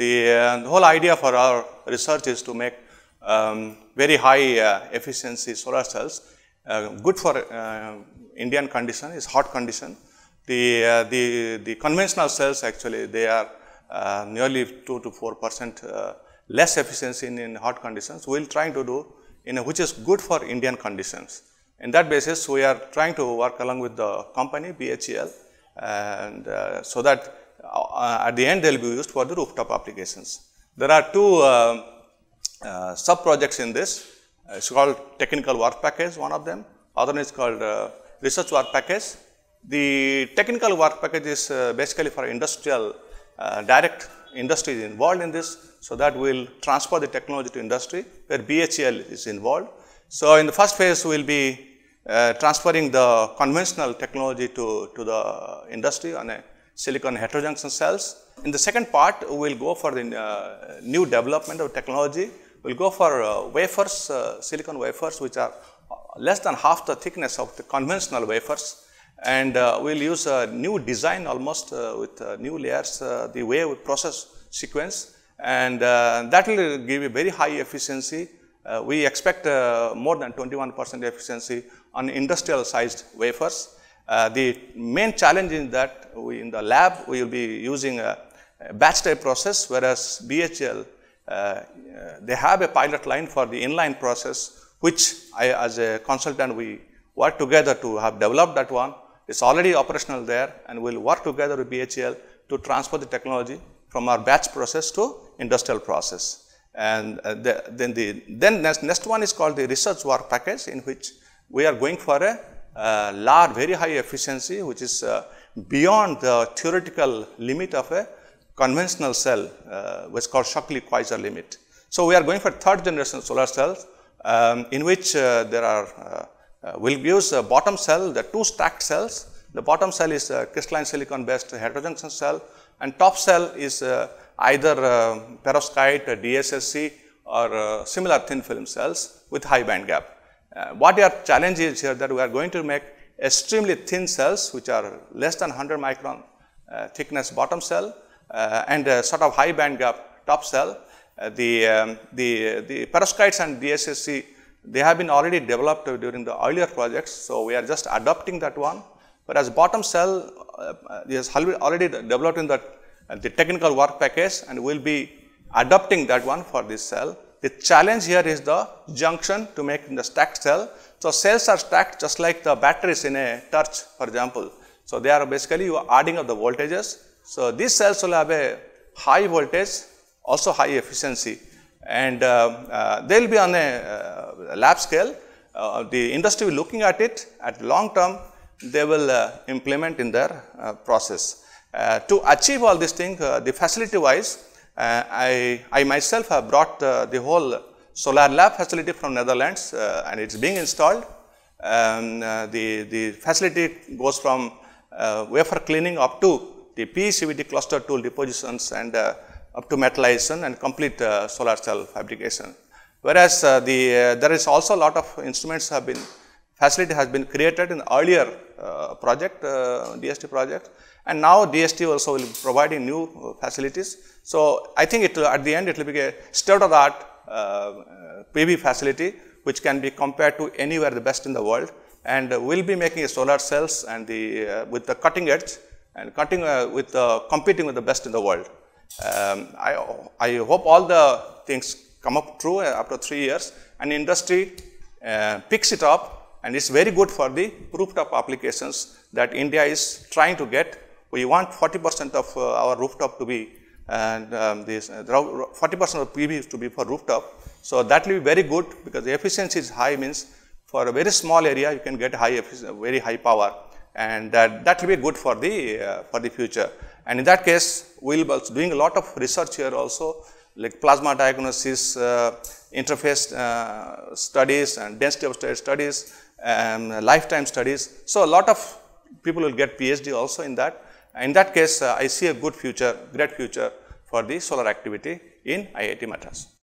The, uh, whole idea for our research is to make um, very high uh, efficiency solar cells, uh, good for uh, Indian condition, is hot condition. The, uh, the, the conventional cells actually they are nearly 2 to 4 percent less efficiency in, in hot conditions. We will try to do in a, which is good for Indian conditions. In that basis, we are trying to work along with the company BHEL and uh, so that uh, uh, at the end they will be used for the rooftop applications. There are two uh, sub-projects in this. It's called technical work package, one of them. Other one is called research work package. The technical work package is uh, basically for industrial, uh, direct industry is involved in this, so that we will transfer the technology to industry where BHEL is involved. So, in the first phase we will be uh, transferring the conventional technology to, to the industry on a silicon heterojunction cells. In the second part, we'll go for the uh, new development of technology. We'll go for uh, wafers, uh, silicon wafers, which are less than half the thickness of the conventional wafers. And uh, we'll use a new design almost uh, with uh, new layers, the way we process sequence. And that will give you very high efficiency. we expect more than 21% efficiency on industrial sized wafers. Uh, the main challenge is that we, in the lab, we will be using a, a batch type process, whereas BHL, uh, uh, they have a pilot line for the inline process, which I, as a consultant, we work together to have developed that one. It's already operational there and we'll work together with BHL to transfer the technology from our batch process to industrial process. And uh, the, then the then next, next one is called the research work package in which we are going for a large, very high efficiency which is uh, beyond the theoretical limit of a conventional cell uh, which is called Shockley Quasar limit. So, we are going for third generation solar cells um, in which uh, there are, uh, uh, we will use a bottom cell, the two stacked cells. The bottom cell is crystalline silicon based heterojunction cell and top cell is either perovskite, DSSC or similar thin film cells with high band gap. Uh, what our challenge is here that we are going to make extremely thin cells which are less than 100 micron uh, thickness bottom cell uh, and sort of high band gap top cell. Uh, the, um, the, the perovskites and DSSC they have been already developed during the earlier projects. So, we are just adopting that one whereas bottom cell uh, uh, is already developed in the, the technical work package and we will be adopting that one for this cell. The challenge here is the junction to make the stacked cell. So cells are stacked just like the batteries in a torch, for example. So they are basically you are adding up the voltages. So these cells will have a high voltage, also high efficiency, and uh, uh, they will be on a uh, lab scale. Uh, the industry will looking at it at long term. They will uh, implement in their uh, process. to achieve all these things, the facility wise, uh, I, I myself have brought uh, the whole solar lab facility from Netherlands uh, and it's being installed. Um, the, the facility goes from wafer cleaning up to the PECVD cluster tool depositions and up to metallization and complete solar cell fabrication. Whereas the, there is also a lot of instruments have been facility has been created in earlier uh, project, uh, DST project and now DST also will be providing new uh, facilities. So, I think it will, at the end it will be a state of the art uh, uh PV facility which can be compared to anywhere the best in the world and we will be making solar cells and the uh, with the cutting edge and cutting with competing with the best in the world. Um, I, I hope all the things come up true after three years and industry picks it up and it's very good for the rooftop applications that India is trying to get. We want 40% of uh, our rooftop to be and um, this 40% uh, of PV to be for rooftop. So that will be very good because the efficiency is high means for a very small area you can get high very high power and that, that will be good for the, uh, for the future. And in that case, we will be doing a lot of research here also like plasma diagnosis, uh, interface uh, studies and density of state studies um, lifetime studies. So, a lot of people will get PhD also in that. In that case, uh, I see a good future, great future for the solar activity in IIT Madras.